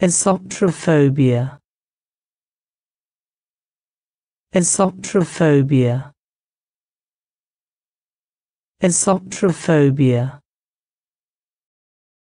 Esotrophobia. Esotrophobia. Esotrophobia.